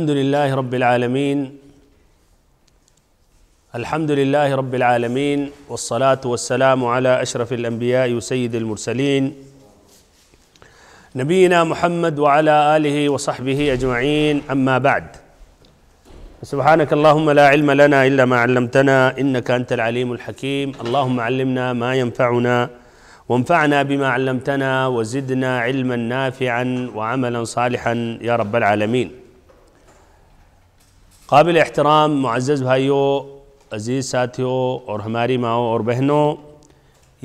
الحمد لله رب العالمين الحمد لله رب العالمين والصلاه والسلام على اشرف الانبياء وسيد المرسلين نبينا محمد وعلى اله وصحبه اجمعين اما بعد سبحانك اللهم لا علم لنا الا ما علمتنا انك انت العليم الحكيم اللهم علمنا ما ينفعنا وانفعنا بما علمتنا وزدنا علما نافعا وعملا صالحا يا رب العالمين قابل احترام معزز بھائیوں عزیز ساتھیوں اور ہماری ماؤں اور بہنوں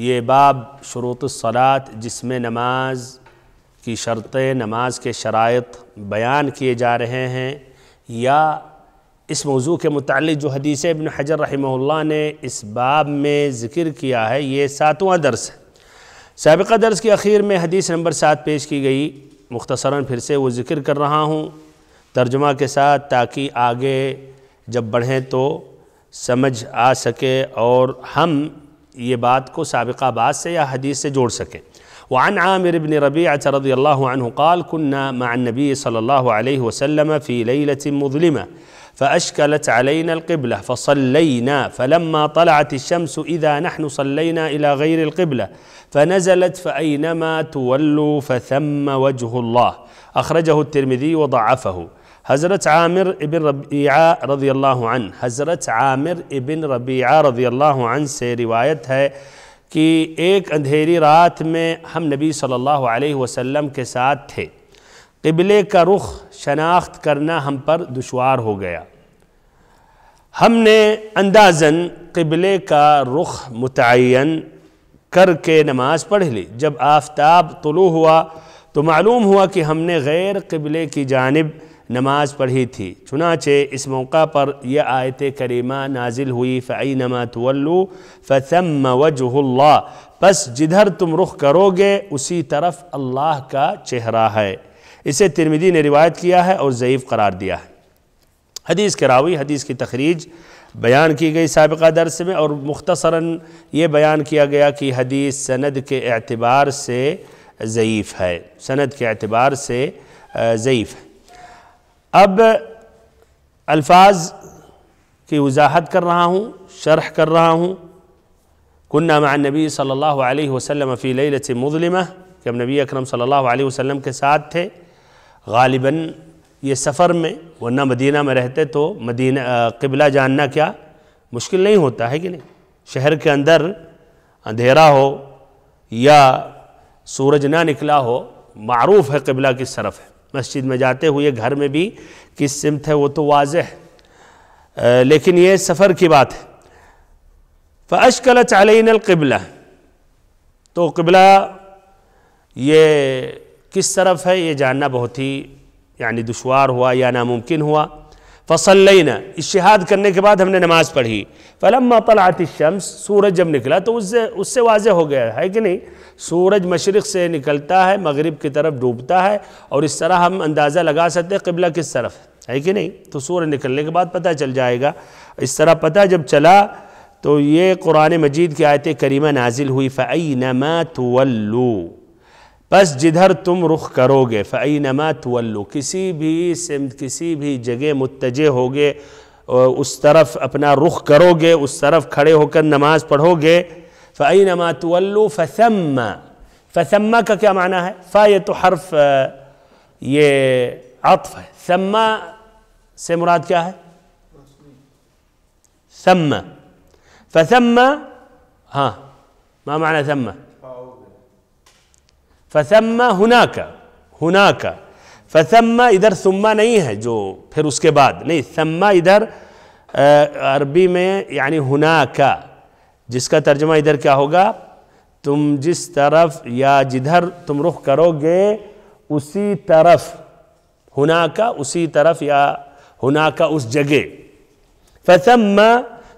یہ باب شروط الصلاة جس میں نماز کی شرطیں نماز کے شرائط بیان کیے جا رہے ہیں یا اس موضوع کے متعلق جو حدیث ابن حجر رحمہ اللہ نے اس باب میں ذکر کیا ہے یہ ساتواں درس ہے سابقہ درس کی اخیر میں حدیث نمبر سات پیش کی گئی مختصراً پھر سے وہ ذکر کر رہا ہوں ترجمہ کے ساتھ تاکہ آگے جب بڑھیں تو سمجھ آ سکے اور ہم یہ بات کو سابقہ بات سے یا حدیث سے جوڑ सकें وعن عامر بن ربيعة رضي الله عنه قال كنا مع النبي صلى الله عليه وسلم في ليلة مظلمة فأشكلت علينا القبلة فصلينا فلما طلعت الشمس إذا نحن صلينا إلى غير القبلة فنزلت فأينما تولوا فثم وجه الله أخرجه الترمذي وضعفه حضرت عامر ابن ربیعہ رضی اللہ عنہ حضرت عامر ابن ربیعہ رضی اللہ عنہ سے روایت ہے کہ ایک اندھیری رات میں ہم نبی صلی اللہ علیہ وسلم کے ساتھ تھے قبلے کا رخ شناخت کرنا ہم پر دشوار ہو گیا ہم نے اندازاً قبلے کا رخ متعین کر کے نماز پڑھ لی جب آفتاب طلوع ہوا تو معلوم ہوا کہ ہم نے غیر قبلے کی جانب نماز پڑھی تھی چنانچہ اس موقع پر یہ آیت کریمہ نازل ہوئی فعینما تولو فثم وجہ اللہ پس جدھر تم رخ کرو گے اسی طرف اللہ کا چہرہ ہے اسے ترمیدی نے روایت کیا ہے اور ضعیف قرار دیا ہے حدیث کے راوی حدیث کی تخریج بیان کی گئی سابقہ درس میں اور مختصراً یہ بیان کیا گیا کہ حدیث سند کے اعتبار سے ضعیف ہے سند کے اعتبار سے ضعیف ہے اب الفاظ کی وضاحت کر رہا ہوں شرح کر رہا ہوں مع نبی صلی اللہ علیہ وسلم فی لیلت مظلمہ کہ اب نبی اکرم صلی اللہ علیہ وسلم کے ساتھ تھے غالباً یہ سفر میں ورنہ مدینہ میں رہتے تو مدینہ قبلہ جاننا کیا مشکل نہیں ہوتا ہے کہ نہیں شہر کے اندر اندھیرا ہو یا سورج نہ نکلا ہو معروف ہے قبلہ کی صرف ہے مسجد میں جاتے ہوئے گھر میں بھی کس سمت ہے وہ تو واضح ہے لیکن یہ سفر کی بات ہے فَأَشْكَلَتْ عَلَيْنَ القبلہ تو قبلہ یہ کس طرف ہے یہ جاننا بہت ہی یعنی دشوار ہوا یا ناممکن ہوا فصلینا اشہاد کرنے کے بعد ہم نے نماز پڑھی فلما طلعت الشمس سورج جب نکلا تو اس سے واضح ہو گیا ہے کہ نہیں سورج مشرق سے نکلتا ہے مغرب کی طرف ڈوبتا ہے اور اس طرح ہم اندازہ لگا سکتے ہیں قبلہ کس طرف ہے کہ نہیں تو سورج نکلنے کے بعد پتہ چل جائے گا اس طرح پتہ جب چلا تو یہ قرآن مجید کی آیت کریمہ نازل ہوئی فَأَيْنَمَا تُوَلُّوا بس جدھر تم رخ کرو گے فعینما تولو کسی بھی سمت کسی بھی جگہ متجہ ہوگے اس طرف اپنا رخ کرو گے اس طرف کھڑے ہو کر نماز پڑھو گے فعینما تولو فثم فثم کا کیا معنی ہے فا حرف یہ عطف ہے ثم سے مراد کیا ہے ثم فثم ہاں ما معنی ثم فثم ہنا کا فثم کا فسم ادھر سما نہیں ہے جو پھر اس کے بعد نہیں سما ادھر عربی میں یعنی ہنہ کا جس کا ترجمہ ادھر کیا ہوگا تم جس طرف یا جدھر تم رخ کرو گے اسی طرف ہنہ کا اسی طرف یا ہنہ کا اس جگہ فسم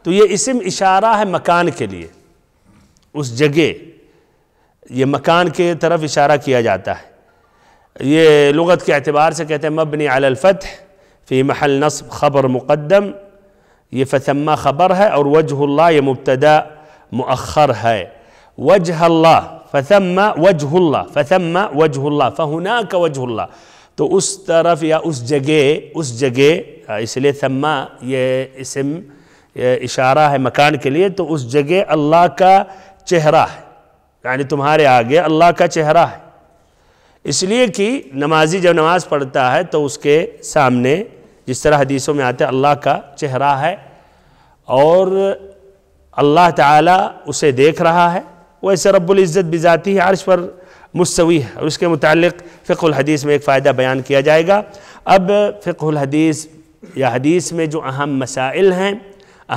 تو یہ اسم اشارہ ہے مکان کے لیے اس جگہ یہ مکان کے طرف اشارہ کیا جاتا ہے یہ لغت کے اعتبار سے کہتے ہیں مبنی على الفتح في محل نصب خبر مقدم یہ فثما خبر ہے اور وجه اللہ یہ مبتدا مؤخر ہے وجه اللہ فثم وجه الله فثم وجه الله فهناك وجه الله تو اس طرف یا اس جگہ اس جگہ اس لیے ثما یہ اسم یہ اشارہ ہے مکان کے لیے تو اس جگہ اللہ کا چہرہ ہے یعنی تمہارے آگے اللہ کا چہرہ ہے اس لیے کہ نمازی جب نماز پڑھتا ہے تو اس کے سامنے جس طرح حدیثوں میں آتا ہے اللہ کا چہرہ ہے اور اللہ تعالیٰ اسے دیکھ رہا ہے وہ ایسے رب العزت بھی ذاتی عرش پر مستوی ہے اور اس کے متعلق فقہ الحدیث میں ایک فائدہ بیان کیا جائے گا اب فقہ الحدیث یا حدیث میں جو اہم مسائل ہیں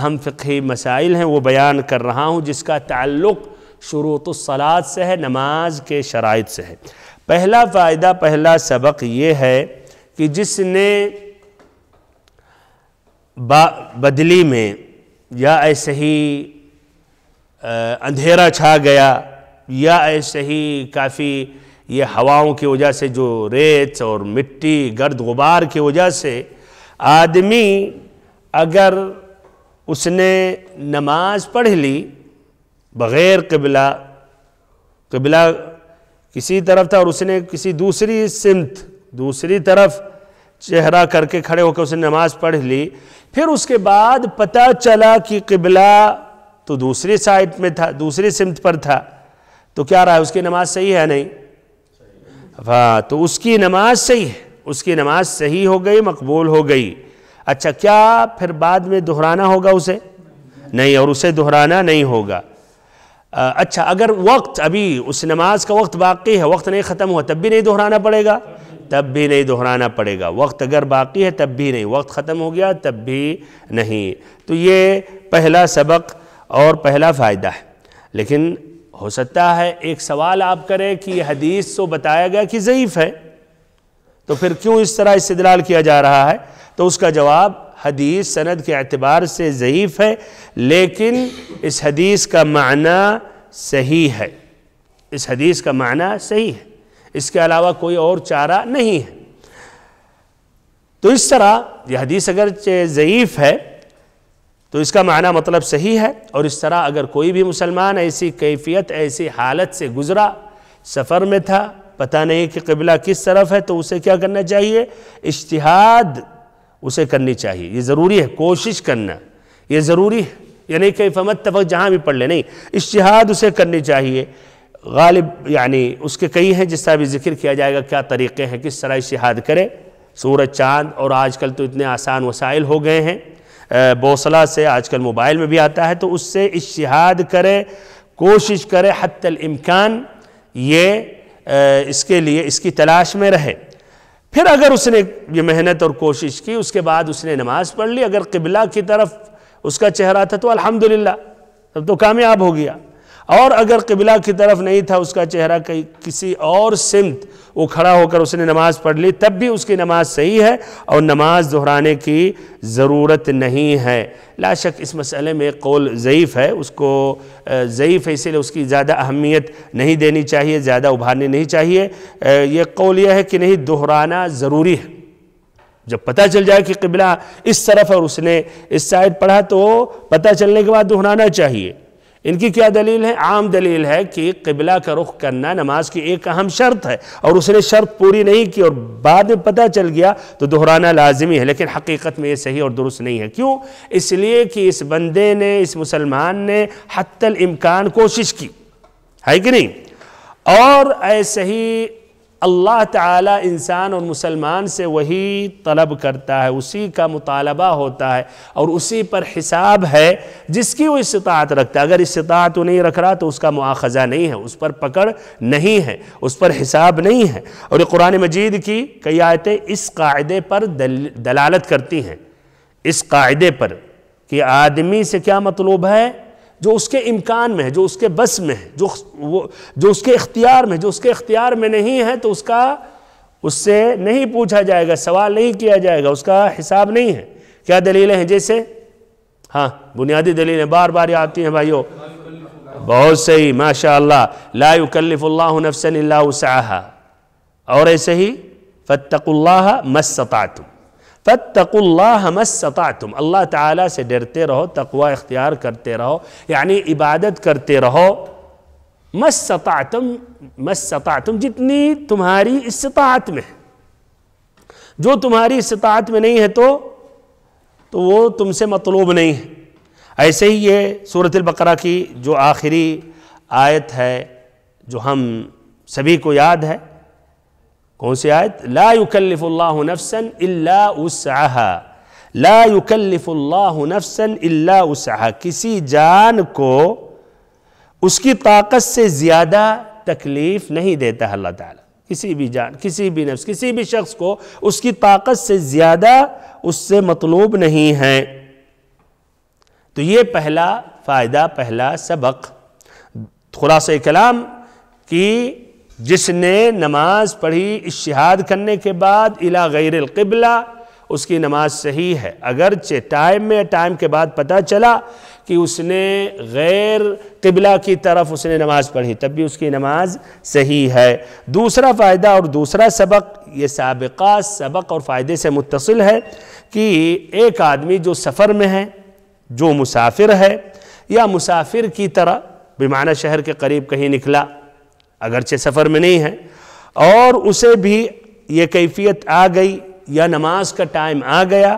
اہم فقہی مسائل ہیں وہ بیان کر رہا ہوں جس کا تعلق شروط الصلاة سے ہے نماز کے شرائط سے ہے پہلا فائدہ پہلا سبق یہ ہے کہ جس نے بدلی میں یا ایسے ہی اندھیرا چھا گیا یا ایسے ہی کافی یہ ہواؤں کی وجہ سے جو ریت اور مٹی گرد غبار کی وجہ سے آدمی اگر اس نے نماز پڑھ لی بغیر قبلہ قبلہ کسی طرف تھا اور اس نے کسی دوسری سمت دوسری طرف چہرہ کر کے کھڑے ہو کے اس نے نماز پڑھ لی پھر اس کے بعد پتہ چلا کہ قبلہ تو دوسری سائٹ میں تھا دوسری سمت پر تھا تو کیا رہا ہے اس کی نماز صحیح ہے نہیں ہاں، تو اس کی نماز صحیح ہے اس کی نماز صحیح ہو گئی مقبول ہو گئی اچھا کیا پھر بعد میں دہرانا ہوگا اسے نہیں اور اسے دہرانا نہیں ہوگا اچھا اگر وقت ابھی اس نماز کا وقت باقی ہے وقت نہیں ختم ہوا تب بھی نہیں دہرانا پڑے گا تب بھی نہیں دہرانا پڑے گا وقت اگر باقی ہے تب بھی نہیں وقت ختم ہو گیا تب بھی نہیں تو یہ پہلا سبق اور پہلا فائدہ ہے لیکن ہو سکتا ہے ایک سوال آپ کریں کہ یہ حدیث تو بتایا گیا کہ ضعیف ہے تو پھر کیوں اس طرح استدلال کیا جا رہا ہے تو اس کا جواب حدیث سند کے اعتبار سے ضعیف ہے لیکن اس حدیث کا معنی صحیح ہے اس حدیث کا معنی صحیح ہے اس کے علاوہ کوئی اور چارہ نہیں ہے تو اس طرح یہ حدیث اگر ضعیف ہے تو اس کا معنی مطلب صحیح ہے اور اس طرح اگر کوئی بھی مسلمان ایسی کیفیت ایسی حالت سے گزرا سفر میں تھا پتہ نہیں کہ قبلہ کس طرف ہے تو اسے کیا کرنا چاہیے اشتہاد اسے کرنی چاہیے یہ ضروری ہے کوشش کرنا یہ ضروری ہے یعنی کہ فمت تفق جہاں بھی پڑھ لے نہیں اشتہاد اسے کرنی چاہیے غالب یعنی اس کے کئی ہیں جس طرح بھی ذکر کیا جائے گا کیا طریقے ہیں کس طرح اشتہاد کرے سورج چاند اور آج کل تو اتنے آسان وسائل ہو گئے ہیں بوصلہ سے آج کل موبائل میں بھی آتا ہے تو اس سے اشتہاد کرے کوشش کرے حتی الامکان یہ اس کے لیے اس کی تلاش میں رہے پھر اگر اس نے یہ محنت اور کوشش کی اس کے بعد اس نے نماز پڑھ لی اگر قبلہ کی طرف اس کا چہرہ تھا تو الحمدللہ تب تو کامیاب ہو گیا اور اگر قبلہ کی طرف نہیں تھا اس کا چہرہ کسی اور سمت وہ کھڑا ہو کر اس نے نماز پڑھ لی تب بھی اس کی نماز صحیح ہے اور نماز دہرانے کی ضرورت نہیں ہے لا شک اس مسئلے میں قول ضعیف ہے اس کو ضعیف ہے اسی لیے اس کی زیادہ اہمیت نہیں دینی چاہیے زیادہ ابھارنی نہیں چاہیے یہ قول یہ ہے کہ نہیں دہرانا ضروری ہے جب پتہ چل جائے کہ قبلہ اس طرف اور اس نے اس سائڈ پڑھا تو پتہ چلنے کے بعد دہرانا چاہیے ان کی کیا دلیل ہے عام دلیل ہے کہ قبلہ کا رخ کرنا نماز کی ایک اہم شرط ہے اور اس نے شرط پوری نہیں کی اور بعد میں پتہ چل گیا تو دہرانا لازمی ہے لیکن حقیقت میں یہ صحیح اور درست نہیں ہے کیوں اس لیے کہ اس بندے نے اس مسلمان نے حتی الامکان کوشش کی ہے کہ نہیں اور ایسے ہی اللہ تعالیٰ انسان اور مسلمان سے وہی طلب کرتا ہے اسی کا مطالبہ ہوتا ہے اور اسی پر حساب ہے جس کی وہ استطاعت رکھتا ہے اگر استطاعت وہ نہیں رکھ رہا تو اس کا مواخذہ نہیں ہے اس پر پکڑ نہیں ہے اس پر حساب نہیں ہے اور یہ قرآن مجید کی کئی آیتیں اس قاعدے پر دلالت کرتی ہیں اس قاعدے پر کہ آدمی سے کیا مطلوب ہے جو اس کے امکان میں ہے جو اس کے بس میں ہے جو وہ جو اس کے اختیار میں جو اس کے اختیار میں نہیں ہے تو اس کا اس سے نہیں پوچھا جائے گا سوال نہیں کیا جائے گا اس کا حساب نہیں ہے کیا دلیلیں ہیں جیسے ہاں بنیادی دلیلیں بار بار یہ آتی ہیں بھائیو بہت صحیح ماشاء اللہ یکلف اللہ نفسا اللہ اور ایسے ہی فاتقوا اللہ مستطعتم تب اللَّهَ اللہ اللہ تعالیٰ سے ڈرتے رہو تقوی اختیار کرتے رہو یعنی عبادت کرتے رہو مستطعتم مستطعتم جتنی تمہاری استطاعت میں جو تمہاری استطاعت میں نہیں ہے تو تو وہ تم سے مطلوب نہیں ہے ایسے ہی یہ صورت البقرہ کی جو آخری آیت ہے جو ہم سبھی کو یاد ہے کون سی آیت لا یکلف اللہ نفسا الا لا یکلف اللہ نفسا الا اسعہا کسی جان کو اس کی طاقت سے زیادہ تکلیف نہیں دیتا اللہ تعالی کسی بھی جان کسی بھی نفس کسی بھی شخص کو اس کی طاقت سے زیادہ اس سے مطلوب نہیں ہے تو یہ پہلا فائدہ پہلا سبق خلاصہ کلام کی جس نے نماز پڑھی اشہاد کرنے کے بعد غیر القبلہ اس کی نماز صحیح ہے اگرچہ ٹائم میں ٹائم کے بعد پتہ چلا کہ اس نے غیر قبلہ کی طرف اس نے نماز پڑھی تب بھی اس کی نماز صحیح ہے دوسرا فائدہ اور دوسرا سبق یہ سابقہ سبق اور فائدے سے متصل ہے کہ ایک آدمی جو سفر میں ہے جو مسافر ہے یا مسافر کی طرح بیمانہ شہر کے قریب کہیں نکلا اگرچہ سفر میں نہیں ہے اور اسے بھی یہ کیفیت آ گئی یا نماز کا ٹائم آ گیا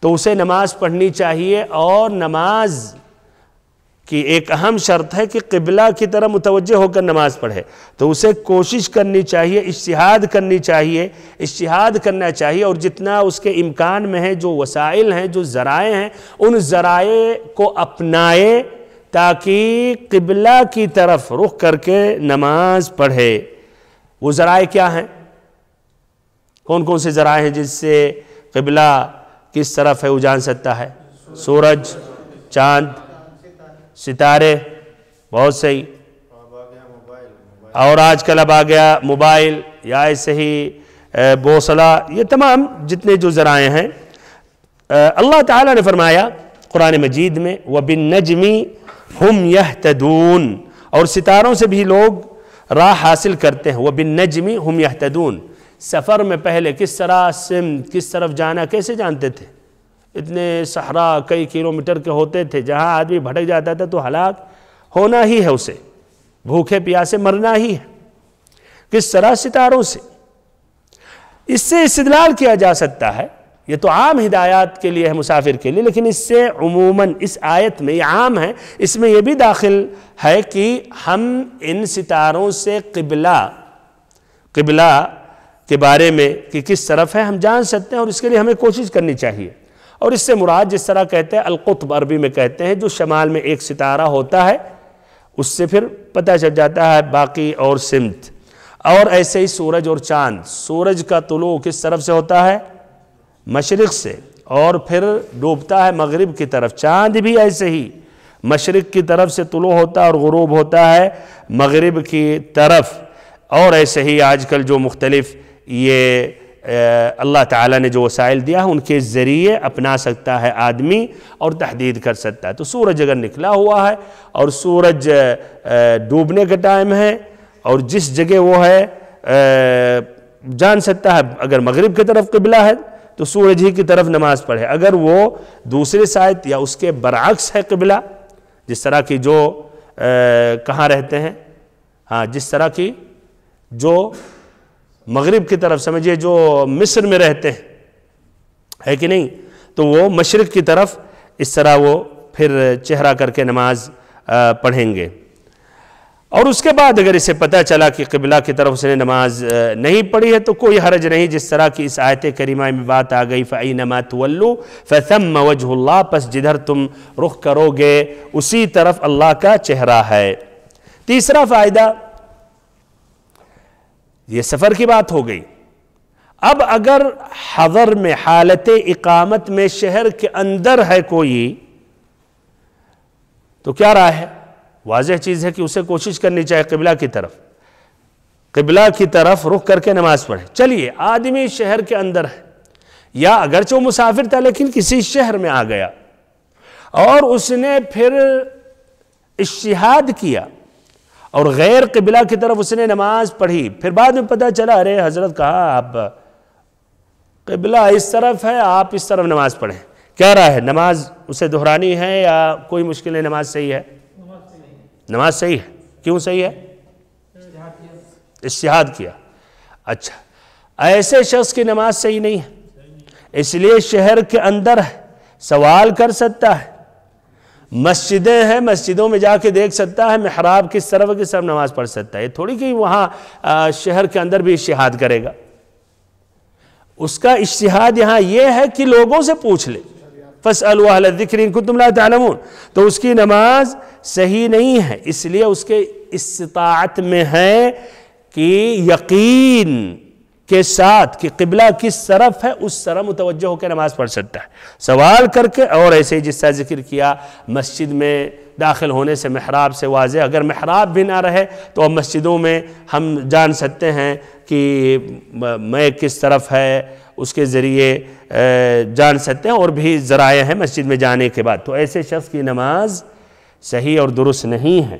تو اسے نماز پڑھنی چاہیے اور نماز کی ایک اہم شرط ہے کہ قبلہ کی طرح متوجہ ہو کر نماز پڑھے تو اسے کوشش کرنی چاہیے اشتہاد کرنی چاہیے اشتہاد کرنا چاہیے اور جتنا اس کے امکان میں ہے جو وسائل ہیں جو ذرائع ہیں ان ذرائع کو اپنائے تاکہ قبلہ کی طرف رخ کر کے نماز پڑھے وہ ذرائع کیا ہیں کون کون سے ذرائع ہیں جس سے قبلہ کس طرف ہے وہ جان سکتا ہے سورج چاند ستارے بہت صحیح اور آج کل اب آ گیا موبائل یا ایسے ہی بوسلا یہ تمام جتنے جو ذرائع ہیں اللہ تعالیٰ نے فرمایا قرآن مجید میں وہ بن نجمی ہم تدون اور ستاروں سے بھی لوگ راہ حاصل کرتے ہیں وہ بن نجمی ہم یا سفر میں پہلے کس طرح سمت کس طرف جانا کیسے جانتے تھے اتنے صحرا کئی کلومیٹر کے ہوتے تھے جہاں آدمی بھٹک جاتا تھا تو ہلاک ہونا ہی ہے اسے بھوکے پیاسے مرنا ہی ہے کس طرح ستاروں سے اس سے استدلال کیا جا سکتا ہے یہ تو عام ہدایات کے لیے ہے مسافر کے لیے لیکن اس سے عموماً اس آیت میں یہ عام ہے اس میں یہ بھی داخل ہے کہ ہم ان ستاروں سے قبلہ قبلہ کے بارے میں کہ کس طرف ہے ہم جان سکتے ہیں اور اس کے لیے ہمیں کوشش کرنی چاہیے اور اس سے مراد جس طرح کہتے ہیں القطب عربی میں کہتے ہیں جو شمال میں ایک ستارہ ہوتا ہے اس سے پھر پتہ چل جاتا ہے باقی اور سمت اور ایسے ہی سورج اور چاند سورج کا طلوع کس طرف سے ہوتا ہے مشرق سے اور پھر ڈوبتا ہے مغرب کی طرف چاند بھی ایسے ہی مشرق کی طرف سے طلوع ہوتا ہے اور غروب ہوتا ہے مغرب کی طرف اور ایسے ہی آج کل جو مختلف یہ اللہ تعالیٰ نے جو وسائل دیا ہے ان کے ذریعے اپنا سکتا ہے آدمی اور تحدید کر سکتا ہے تو سورج اگر نکلا ہوا ہے اور سورج ڈوبنے کا ٹائم ہے اور جس جگہ وہ ہے جان سکتا ہے اگر مغرب کی طرف قبلہ ہے تو سورج ہی کی طرف نماز پڑھے اگر وہ دوسرے سائد یا اس کے برعکس ہے قبلہ جس طرح کی جو کہاں رہتے ہیں ہاں جس طرح کی جو مغرب کی طرف سمجھیے جو مصر میں رہتے ہیں ہے کہ نہیں تو وہ مشرق کی طرف اس طرح وہ پھر چہرہ کر کے نماز پڑھیں گے اور اس کے بعد اگر اسے پتا چلا کہ قبلہ کی طرف اس نے نماز نہیں پڑھی ہے تو کوئی حرج نہیں جس طرح کی اس آیت کریمہ میں بات آ گئی تُوَلُّوا فَثَمَّ وَجْهُ اللَّهِ اللہ پس جدھر تم رخ کرو گے اسی طرف اللہ کا چہرہ ہے تیسرا فائدہ یہ سفر کی بات ہو گئی اب اگر حضر میں حالت اقامت میں شہر کے اندر ہے کوئی تو کیا راہ ہے واضح چیز ہے کہ اسے کوشش کرنی چاہیے قبلہ کی طرف قبلہ کی طرف رخ کر کے نماز پڑھیں چلیے آدمی شہر کے اندر ہے یا اگرچہ وہ مسافر تھا لیکن کسی شہر میں آ گیا اور اس نے پھر اشتہاد کیا اور غیر قبلہ کی طرف اس نے نماز پڑھی پھر بعد میں پتہ چلا ارے حضرت کہا آپ قبلہ اس طرف ہے آپ اس طرف نماز پڑھیں کیا رہا ہے نماز اسے دہرانی ہے یا کوئی مشکل نماز صحیح ہے نماز صحیح ہے کیوں صحیح ہے استحاد کیا اچھا ایسے شخص کی نماز صحیح نہیں ہے اس لیے شہر کے اندر سوال کر سکتا ہے مسجدیں ہیں مسجدوں میں جا کے دیکھ سکتا ہے محراب کس طرف کس طرف نماز پڑھ سکتا ہے تھوڑی کہ وہاں شہر کے اندر بھی اشتہاد کرے گا اس کا اشتہاد یہاں یہ ہے کہ لوگوں سے پوچھ لے الذکر ان کنتم لا تعلمون تو اس کی نماز صحیح نہیں ہے اس لیے اس کے استطاعت میں ہے کہ یقین کے ساتھ کہ قبلہ کس طرف ہے اس طرح متوجہ ہو کے نماز پڑھ سکتا ہے سوال کر کے اور ایسے ہی جس طرح ذکر کیا مسجد میں داخل ہونے سے محراب سے واضح اگر محراب بھی نہ رہے تو اب مسجدوں میں ہم جان سکتے ہیں کہ میں کس طرف ہے اس کے ذریعے جان سکتے ہیں اور بھی ذرائع ہیں مسجد میں جانے کے بعد تو ایسے شخص کی نماز صحیح اور درست نہیں ہے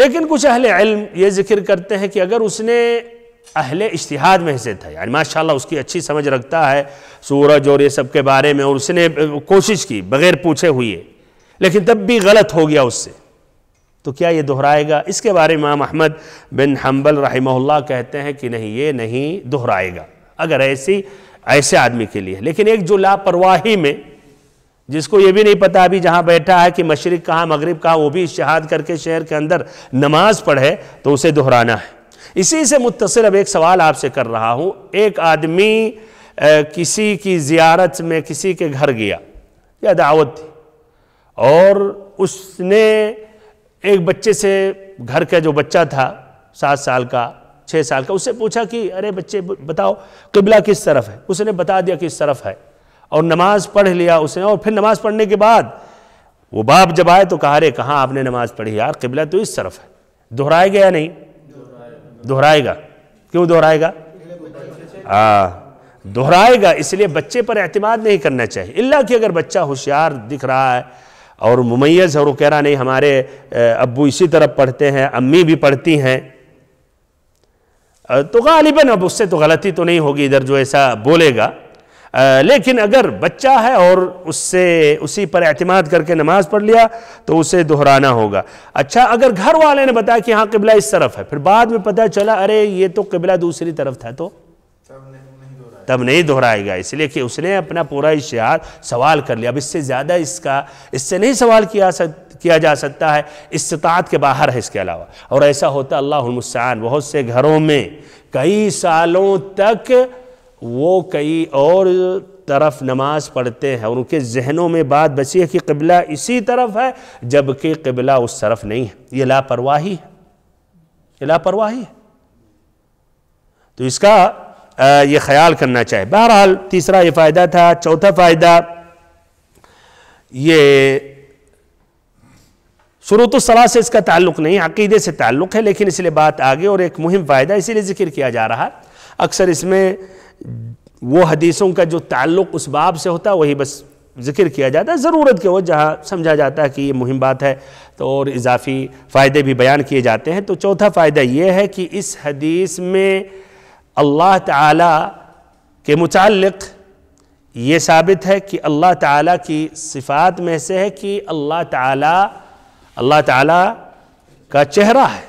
لیکن کچھ اہل علم یہ ذکر کرتے ہیں کہ اگر اس نے اہل اشتہاد میں حصے تھا یعنی ماشاءاللہ اس کی اچھی سمجھ رکھتا ہے سورج اور یہ سب کے بارے میں اور اس نے کوشش کی بغیر پوچھے ہوئے لیکن تب بھی غلط ہو گیا اس سے تو کیا یہ دہرائے گا اس کے بارے میں احمد بن حنبل رحمہ اللہ کہتے ہیں کہ نہیں یہ نہیں دہرائے گا اگر ایسی ایسے آدمی کے لیے لیکن ایک جو لاپرواہی میں جس کو یہ بھی نہیں پتا ابھی جہاں بیٹھا ہے کہ مشرق کہاں مغرب کہاں وہ بھی اشتہاد کر کے شہر کے اندر نماز پڑھے تو اسے دہرانا ہے اسی سے متصل اب ایک سوال آپ سے کر رہا ہوں ایک آدمی کسی کی زیارت میں کسی کے گھر گیا یا دعوت تھی اور اس نے ایک بچے سے گھر کا جو بچہ تھا سات سال کا چھ سال کا اس سے پوچھا کہ ارے بچے بتاؤ قبلہ کس طرف ہے اس نے بتا دیا کس طرف ہے اور نماز پڑھ لیا اس نے اور پھر نماز پڑھنے کے بعد وہ باپ جب آئے تو کہا رہے کہاں آپ نے نماز پڑھی یار قبلہ تو اس طرف ہے دہرائے گیا نہیں دہرائے گا کیوں دہرائے گا ہاں، دہرائے گا اس لیے بچے پر اعتماد نہیں کرنا چاہیے اللہ کی اگر بچہ ہوشیار دکھ رہا ہے اور ممیز اور رہا نہیں ہمارے ابو اسی طرف پڑھتے ہیں امی بھی پڑھتی ہیں تو غالباً اب اس سے تو غلطی تو نہیں ہوگی ادھر جو ایسا بولے گا لیکن اگر بچہ ہے اور اس سے اسی پر اعتماد کر کے نماز پڑھ لیا تو اسے دہرانا ہوگا اچھا اگر گھر والے نے بتایا کہ ہاں قبلہ اس طرف ہے پھر بعد میں پتا چلا ارے یہ تو قبلہ دوسری طرف تھا تو تب نہیں دہرائے گا اس لیے کہ اس نے اپنا پورا اشتہار سوال کر لیا اب اس سے زیادہ اس کا اس سے نہیں سوال کیا جا سکتا ہے استطاعت کے باہر ہے اس کے علاوہ اور ایسا ہوتا اللہ بہت سے گھروں میں کئی سالوں تک وہ کئی اور طرف نماز پڑھتے ہیں اور ان کے ذہنوں میں بات بسی ہے کہ قبلہ اسی طرف ہے جبکہ قبلہ اس طرف نہیں ہے یہ لاپرواہی یہ لاپرواہی تو اس کا یہ خیال کرنا چاہے بہرحال تیسرا یہ فائدہ تھا چوتھا فائدہ یہ شروط الصلاح سے اس کا تعلق نہیں عقیدے سے تعلق ہے لیکن اس لیے بات آگے اور ایک مہم فائدہ اسی لیے ذکر کیا جا رہا اکثر اس میں وہ حدیثوں کا جو تعلق اس باب سے ہوتا وہی بس ذکر کیا جاتا ہے ضرورت کے وہ جہاں سمجھا جاتا ہے کہ یہ مہم بات ہے تو اور اضافی فائدے بھی بیان کیے جاتے ہیں تو چوتھا فائدہ یہ ہے کہ اس حدیث میں اللہ تعالیٰ کے متعلق یہ ثابت ہے کہ اللہ تعالیٰ کی صفات میں سے ہے کہ اللہ تعالیٰ اللہ تعالیٰ کا چہرہ ہے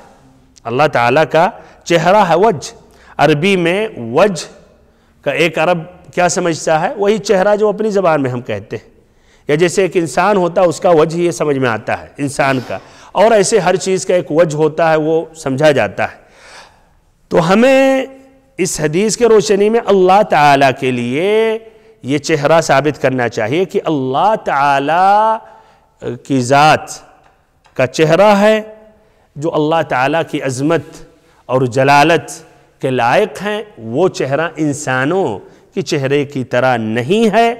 اللہ تعالیٰ کا چہرہ ہے وجہ عربی میں وجہ کا ایک عرب کیا سمجھتا ہے وہی چہرہ جو اپنی زبان میں ہم کہتے ہیں یا جیسے ایک انسان ہوتا ہے اس کا وجہ یہ سمجھ میں آتا ہے انسان کا اور ایسے ہر چیز کا ایک وجہ ہوتا ہے وہ سمجھا جاتا ہے تو ہمیں اس حدیث کے روشنی میں اللہ تعالیٰ کے لیے یہ چہرہ ثابت کرنا چاہیے کہ اللہ تعالیٰ کی ذات کا چہرہ ہے جو اللہ تعالیٰ کی عظمت اور جلالت کے لائق ہیں وہ چہرہ انسانوں کی چہرے کی طرح نہیں ہے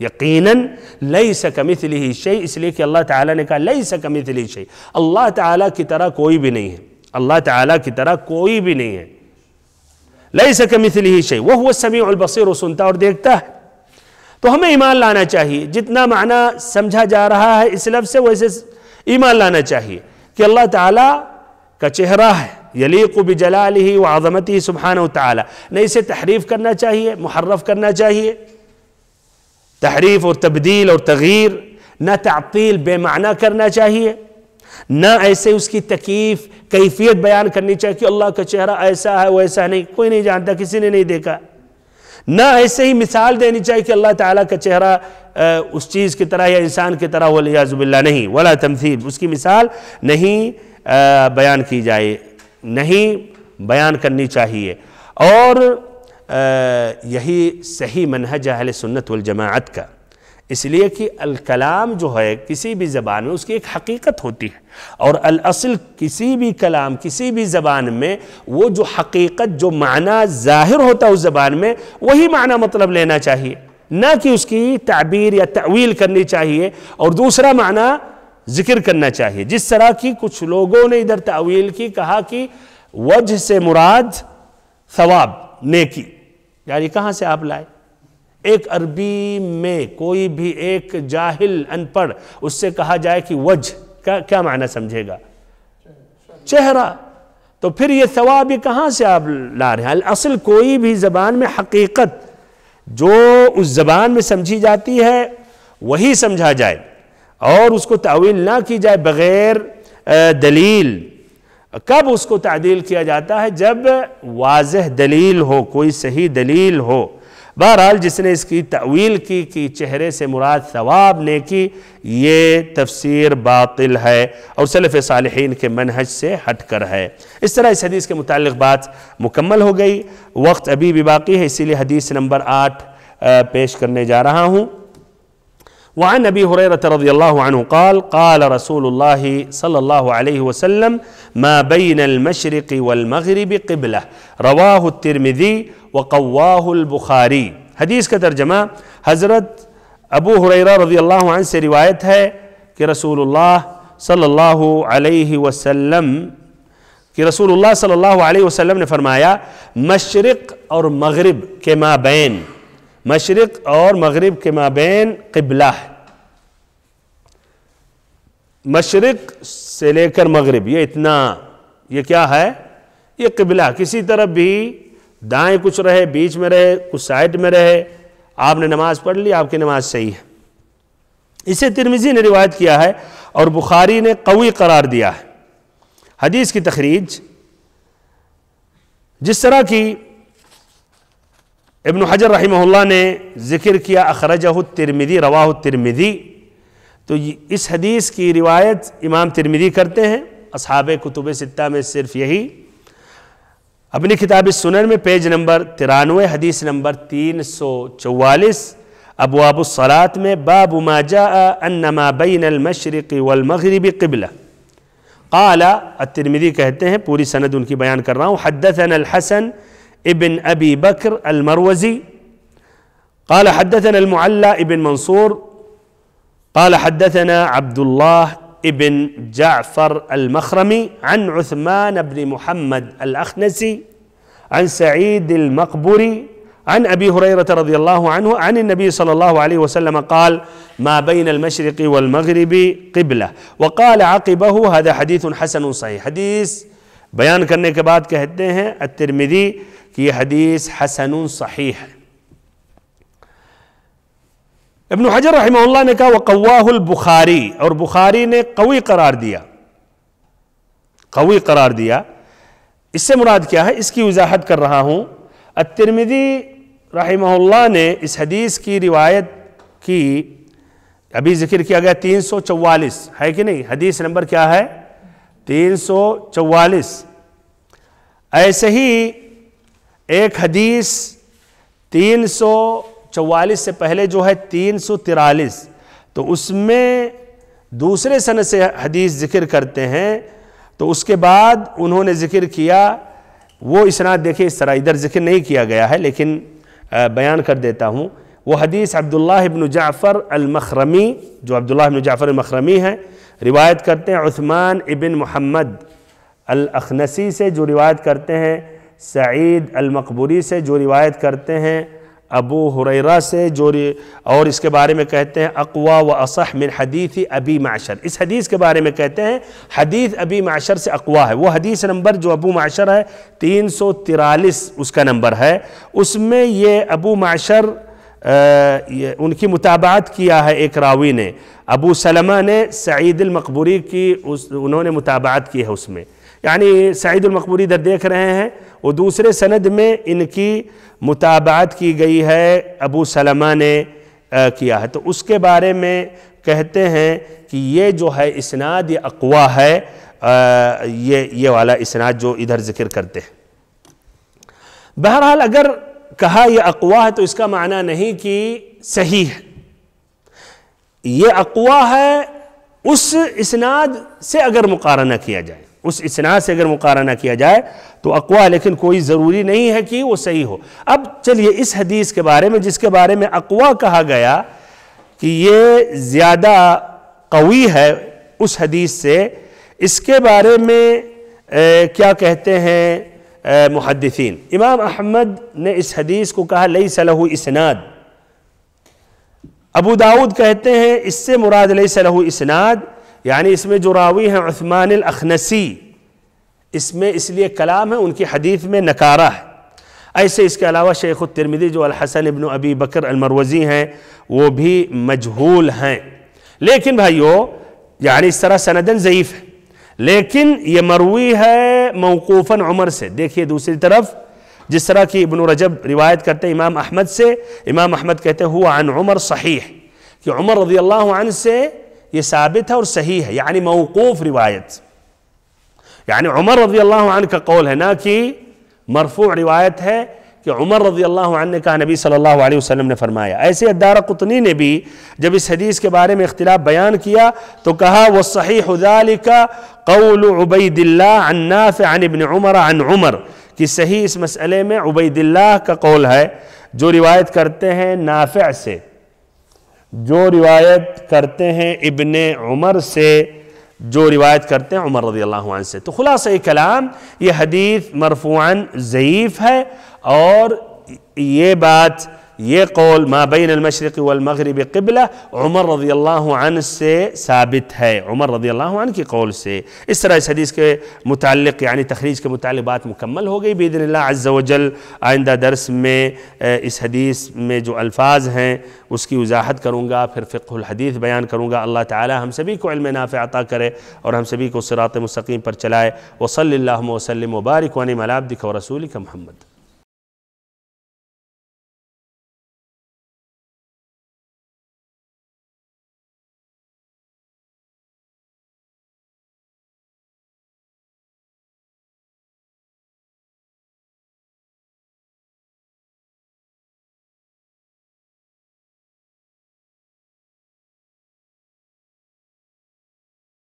یقیناً لیس سکم تلی اس لیے کہ اللہ تعالیٰ نے کہا لیس سکمت شئی اللہ تعالیٰ کی طرح کوئی بھی نہیں ہے اللہ تعالیٰ کی طرح کوئی بھی نہیں ہے ليس كمثله شيء وهو السميع البصير سنتا اور دیکھتا ہے تو ہمیں ایمان لانا چاہیے جتنا معنی سمجھا جا رہا ہے اس لفظ سے ویسے ایمان لانا چاہیے کہ اللہ تعالی کا چہرہ ہے يليق بجلاله وعظمته سبحانه وتعالى ليس تحريف كرنا چاہیے محرف كرنا چاہیے تحريف اور تبديل اور تغيير نتعطيل بمعنى كرنا چاہیے نہ ایسے اس کی تکیف کیفیت بیان کرنی چاہیے کہ اللہ کا چہرہ ایسا ہے ویسا نہیں کوئی نہیں جانتا کسی نے نہیں دیکھا نہ ایسے ہی مثال دینی چاہیے کہ اللہ تعالیٰ کا چہرہ اس چیز کی طرح یا انسان کی طرح ولی عزب اللہ نہیں ولا تمثیل اس کی مثال نہیں بیان کی جائے نہیں بیان کرنی چاہیے اور یہی صحیح منہج اہل سنت والجماعت کا اس لیے کہ الکلام جو ہے کسی بھی زبان میں اس کی ایک حقیقت ہوتی ہے اور الاصل کسی بھی کلام کسی بھی زبان میں وہ جو حقیقت جو معنی ظاہر ہوتا ہے اس زبان میں وہی معنی مطلب لینا چاہیے نہ کہ اس کی تعبیر یا تعویل کرنی چاہیے اور دوسرا معنی ذکر کرنا چاہیے جس طرح کی کچھ لوگوں نے ادھر تعویل کی کہا کہ وجہ سے مراد ثواب نیکی یعنی کہاں سے آپ لائے ایک عربی میں کوئی بھی ایک جاہل ان پڑھ اس سے کہا جائے کہ وجہ کیا معنی سمجھے گا چہرہ تو پھر یہ ثواب یہ کہاں سے آپ لا رہے ہیں اصل کوئی بھی زبان میں حقیقت جو اس زبان میں سمجھی جاتی ہے وہی سمجھا جائے اور اس کو تعویل نہ کی جائے بغیر دلیل کب اس کو تعدیل کیا جاتا ہے جب واضح دلیل ہو کوئی صحیح دلیل ہو بہرحال جس نے اس کی تعویل کی کہ چہرے سے مراد ثواب نیکی کی یہ تفسیر باطل ہے اور صلف صالحین کے منحج سے ہٹ کر ہے اس طرح اس حدیث کے متعلق بات مکمل ہو گئی وقت ابھی بھی باقی ہے اسی لیے حدیث نمبر آٹھ پیش کرنے جا رہا ہوں وعن ابي هريره رضي الله عنه قال قال رسول الله صلى الله عليه وسلم ما بين المشرق والمغرب قبله رواه الترمذي وقواه البخاري حديث كترجمه حضرت ابو هريره رضي الله عنه روايتها روایت ہے کہ رسول الله صلى الله عليه وسلم كي رسول الله صلى الله عليه وسلم نے فرمایا مشرق اور مغرب کے بين مشرق اور مغرب کے مابین قبلہ ہے مشرق سے لے کر مغرب یہ اتنا یہ کیا ہے یہ قبلہ کسی طرف بھی دائیں کچھ رہے بیچ میں رہے کچھ سائڈ میں رہے آپ نے نماز پڑھ لی آپ کی نماز صحیح ہے اسے ترمزی نے روایت کیا ہے اور بخاری نے قوی قرار دیا ہے حدیث کی تخریج جس طرح کی ابن حجر رحمہ اللہ نے ذکر کیا اخرجہ الترمیدی رواہ الترمیدی تو اس حدیث کی روایت امام ترمیدی کرتے ہیں اصحاب کتب ستہ میں صرف یہی اپنی کتاب سنن میں پیج نمبر ترانوے حدیث نمبر تین سو چوالیس ابواب الصلاة میں باب ما جاء انما بین المشرق والمغرب قبلہ قال الترمیدی کہتے ہیں پوری سند ان کی بیان کر رہا ہوں حدثنا الحسن ابن أبي بكر المروزي قال حدثنا المعلى ابن منصور قال حدثنا عبد الله ابن جعفر المخرمي عن عثمان بن محمد الأخنسي عن سعيد المقبري عن ابي هريره رضي الله عنه عن النبي صلى الله عليه وسلم قال ما بين المشرق والمغرب قبله وقال عقبه هذا حديث حسن صحيح حديث بيان करने के बाद कहते کہ یہ حدیث حسن صحیح ہے ابن حجر رحمہ اللہ نے کہا وقواہ البخاری اور بخاری نے قوی قرار دیا قوی قرار دیا اس سے مراد کیا ہے اس کی وضاحت کر رہا ہوں الترمذی رحمہ اللہ نے اس حدیث کی روایت کی ابھی ذکر کیا گیا تین سو چوالیس ہے کہ نہیں حدیث نمبر کیا ہے تین سو چوالیس ایسے ہی ایک حدیث تین سو چوالیس سے پہلے جو ہے تین سو تیرالیس تو اس میں دوسرے سن سے حدیث ذکر کرتے ہیں تو اس کے بعد انہوں نے ذکر کیا وہ اسناد طرح اس طرح ادھر ذکر نہیں کیا گیا ہے لیکن بیان کر دیتا ہوں وہ حدیث عبداللہ بن ابن جعفر المخرمی جو عبداللہ بن ابن جعفر المخرمی ہیں روایت کرتے ہیں عثمان ابن محمد الاخنسی سے جو روایت کرتے ہیں سعید المقبوری سے جو روایت کرتے ہیں ابو حریرہ سے جو اور اس کے بارے میں کہتے ہیں اقوا و اصح من حدیث ابی معشر اس حدیث کے بارے میں کہتے ہیں حدیث ابی معشر سے اقوا ہے وہ حدیث نمبر جو ابو معشر ہے تین سو تیرالیس اس کا نمبر ہے اس میں یہ ابو معشر ان کی متابعت کیا ہے ایک راوی نے ابو سلمہ نے سعید المقبوری کی اس انہوں نے متابعت کی ہے اس میں یعنی سعید المقبوری در دیکھ رہے ہیں وہ دوسرے سند میں ان کی متابعت کی گئی ہے ابو سلمہ نے کیا ہے تو اس کے بارے میں کہتے ہیں کہ یہ جو ہے اسناد یہ اقوا ہے یہ یہ والا اسناد جو ادھر ذکر کرتے ہیں بہرحال اگر کہا یہ اقوا ہے تو اس کا معنی نہیں کہ صحیح ہے یہ اقوا ہے اس اسناد سے اگر مقارنہ کیا جائے اس اسنا سے اگر مقارنہ کیا جائے تو اقوا لیکن کوئی ضروری نہیں ہے کہ وہ صحیح ہو اب چلیے اس حدیث کے بارے میں جس کے بارے میں اقوا کہا گیا کہ یہ زیادہ قوی ہے اس حدیث سے اس کے بارے میں کیا کہتے ہیں محدثین امام احمد نے اس حدیث کو کہا لئی صلاح اسناد ابو داود کہتے ہیں اس سے مراد لئی صلاح اسناد يعني اسم جراويها عثمان الأخنسي اسمه اسلي كلامه ونكي حديث من نكاره أي سيس كالاوة شيخ الترمذي والحسن بن أبي بكر المروزي هاي وبهي مجهول هاي لكن بهايو يعني استرى سندا زيف لكن يمرويها موقوفا عمر سي ديكي دوسري طرف جس طرح كي ابن رجب رواية كرتا إمام أحمد سي إمام أحمد كرتا هو عن عمر صحيح كي عمر رضي الله عنه سي ये साबित है और सही है यानी मौकूफ रिवायत यानी उमर रजी अल्लाह عنه का कौल है ना कि मरफू रिवायत है कि उमर रजी अल्लाह عنه ने कहा नबी सल्लल्लाहो अलैहि वसल्लम ने फरमाया ऐसे अदारा कुतनी ने भी जब इस हदीस के बारे में इख्तिलाफ बयान किया तो कहा वह सही हदाली का कौल उबैदिल्ला अन्नाफ अन इबन उमर अन उमर कि सही इस मसले में उबैदिल्ला का कौल है जो रिवायत करते हैं नाफ़ से جو روایت کرتے ہیں ابن عمر سے جو روایت کرتے ہیں عمر رضی اللہ عنہ سے تو خلاصہ کلام یہ حدیث مرفوعاً ضعیف ہے اور یہ بات ये कौल माबैन मशरक़ वलमगरब क़िबला उमर रदी अल्लाह से साबित है उमर रदी अल्लाह के कौल से इस तरह इस हदीस के मुतल यानी तखरीज के मुतल बात मुकम्मल हो गई बेदन अज्जल आइंदा दरस में इस हदीस में जो अल्फाज हैं उसकी वजाहत करूँगा फिर फ़िक्ल हदीस बयान करूँगा अल्लाह ताली हम सभी को इल्म नाफ़ अता करे और हम सभी को सरात मस्तकीम पर चलाए वसल्ला वसलम मुबारक वन मलाबदिक रसूल महमद